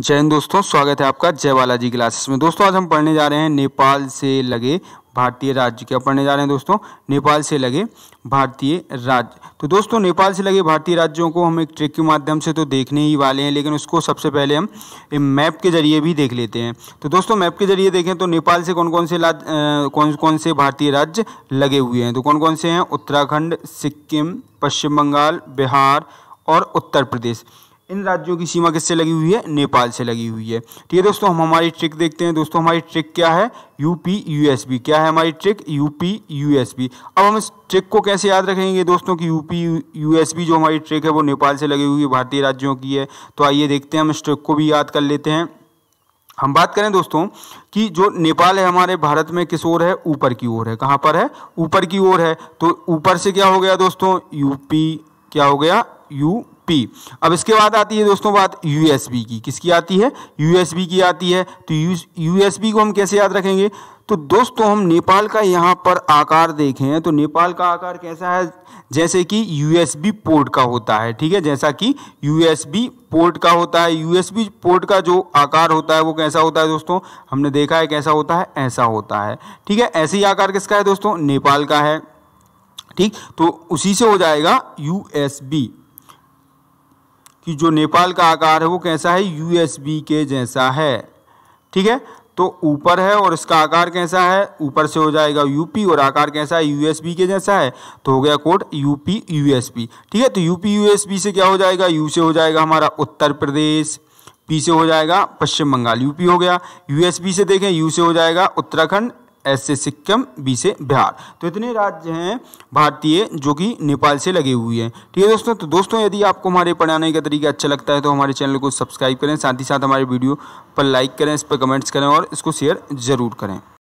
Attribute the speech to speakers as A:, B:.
A: जय हिंद दोस्तों स्वागत है आपका जय बालाजी क्लासेस में दोस्तों आज हम पढ़ने जा रहे हैं नेपाल से लगे भारतीय राज्य क्या पढ़ने जा रहे हैं दोस्तों नेपाल से लगे भारतीय राज्य तो दोस्तों नेपाल से लगे भारतीय राज्यों को हम एक ट्रिक के माध्यम से तो देखने ही वाले हैं लेकिन उसको सबसे पहले हम मैप के जरिए भी देख लेते हैं तो दोस्तों मैप के जरिए देखें तो नेपाल से कौन कौन से आ, कौन कौन से भारतीय राज्य लगे हुए हैं तो कौन कौन से हैं उत्तराखंड सिक्किम पश्चिम बंगाल बिहार और उत्तर प्रदेश इन राज्यों की सीमा किससे लगी हुई है नेपाल से लगी हुई है ठीक है दोस्तों हम हमारी ट्रिक देखते हैं दोस्तों हमारी ट्रिक क्या है यूपी यूएसबी क्या है हमारी ट्रिक यूपी यूएसबी अब हम इस ट्रिक को कैसे याद रखेंगे दोस्तों कि यूपी यूएसबी जो हमारी ट्रिक है वो नेपाल से लगी हुई है भारतीय राज्यों की है तो आइए देखते हैं हम इस ट्रिक को भी याद कर लेते हैं हम बात करें दोस्तों कि जो नेपाल है हमारे भारत में किस ओर है ऊपर की ओर है कहाँ पर है ऊपर की ओर है तो ऊपर से क्या हो गया दोस्तों यूपी क्या हो गया यू पी अब इसके बाद आती है दोस्तों बात यूएसबी की किसकी आती है यूएसबी की आती है तो यूएसबी को हम कैसे याद रखेंगे तो दोस्तों हम नेपाल का यहाँ पर आकार देखें तो नेपाल का आकार कैसा है जैसे कि यूएसबी पोर्ट का होता है ठीक है जैसा कि यूएसबी पोर्ट का होता है यूएसबी पोर्ट का जो आकार होता है वो कैसा होता है दोस्तों हमने देखा है कैसा होता है ऐसा होता है ठीक है ऐसे ही आकार किसका है दोस्तों नेपाल का है ठीक तो उसी से हो जाएगा यूएसबी कि जो नेपाल का आकार है वो कैसा है यूएसबी के जैसा है ठीक है तो ऊपर है और इसका आकार कैसा है ऊपर से हो जाएगा यूपी और आकार कैसा है यूएसबी के जैसा है तो हो गया कोड यूपी यूएसबी ठीक है तो यूपी यूएसबी से क्या हो जाएगा यू से हो जाएगा हमारा उत्तर प्रदेश पी से हो जाएगा पश्चिम बंगाल यूपी हो गया यूएसबी से देखें यू से हो जाएगा उत्तराखंड एस से सिक्किम बी से बिहार तो इतने राज्य हैं भारतीय जो कि नेपाल से लगे हुए हैं ठीक है दोस्तों तो दोस्तों यदि आपको हमारे पढ़ाने का तरीका अच्छा लगता है तो हमारे चैनल को सब्सक्राइब करें साथ ही साथ हमारे वीडियो पर लाइक करें इस पर कमेंट्स करें और इसको शेयर ज़रूर करें